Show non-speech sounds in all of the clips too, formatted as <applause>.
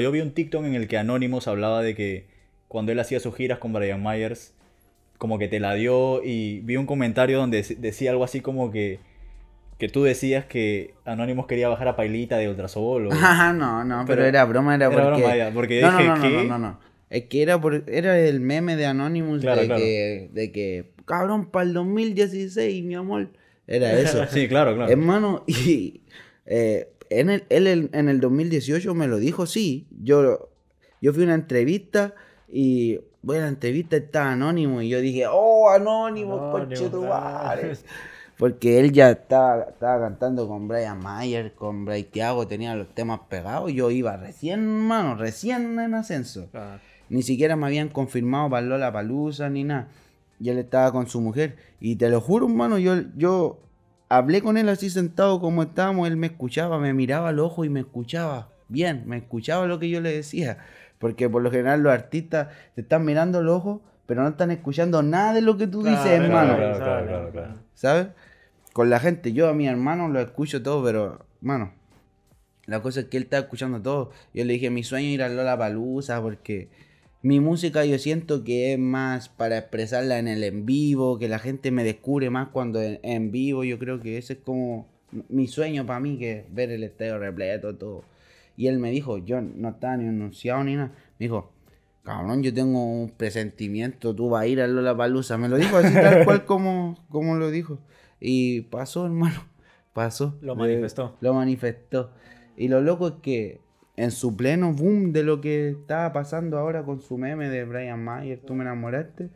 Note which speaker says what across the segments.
Speaker 1: Yo vi un TikTok en el que Anonymous hablaba de que cuando él hacía sus giras con Brian Myers, como que te la dio y vi un comentario donde decía algo así como que que tú decías que Anonymous quería bajar a Pailita de Ultrasobolo. no, no, pero, era broma, era, era Broma, porque no, dije no, no, que... no, no, no, Es que era, era el meme de Anonymous de, Que, cabrón, para el 2016, mi amor. Era <laughs> eso. sí, claro, claro. Hermano, <laughs> y eh, en el, él en el 2018 me lo dijo, sí. Yo, yo fui a una entrevista y bueno, la entrevista estaba anónimo y yo dije, oh, anónimo, conchetumare. <laughs> Porque él ya estaba, cantando con Brian Mayer, con Bray Tiago. tenía los temas pegados. Yo iba recién, hermano, recién en ascenso. Ni siquiera me habían confirmado para Lola Palusa ni nada. Y él estaba con su mujer. Y te lo juro, hermano, yo hablé con él así sentado como estábamos, él me escuchaba, me miraba al ojo y me escuchaba bien, me escuchaba lo que yo le decía. Porque por lo general los artistas te están mirando al ojo, pero no están escuchando nada de lo que tú dices, hermano. Claro, ¿Sabes? Con la gente, yo a mi hermano lo escucho todo, pero, hermano, la cosa es que él está escuchando todo. Yo le dije, mi sueño es ir a Lola Palusa porque mi música yo siento que es más para expresarla en el en vivo, que la gente me descubre más cuando en, en vivo. Yo creo que ese es como mi sueño para mí, que ver el estadio repleto, todo. Y él me dijo, yo no estaba ni anunciado ni nada. Me dijo, cabrón, yo tengo un presentimiento, tú vas a ir a Lola Palusa. Me lo dijo así tal <laughs> cual como, como lo dijo. Y pasó, hermano, pasó. Lo eh, manifestó. lo manifestó. Y lo loco es que en su pleno boom de lo que estaba pasando ahora con su meme de Brian Mayer, tú me enamoraste,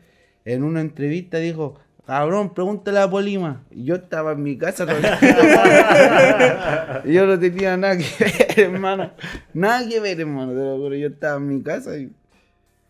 Speaker 1: en una entrevista dijo, cabrón, pregúntale a Polima. yo estaba en mi casa todavía. <laughs> yo no tenía nada que ver, <laughs> hermano. Nada que ver, hermano, te Yo estaba en mi casa y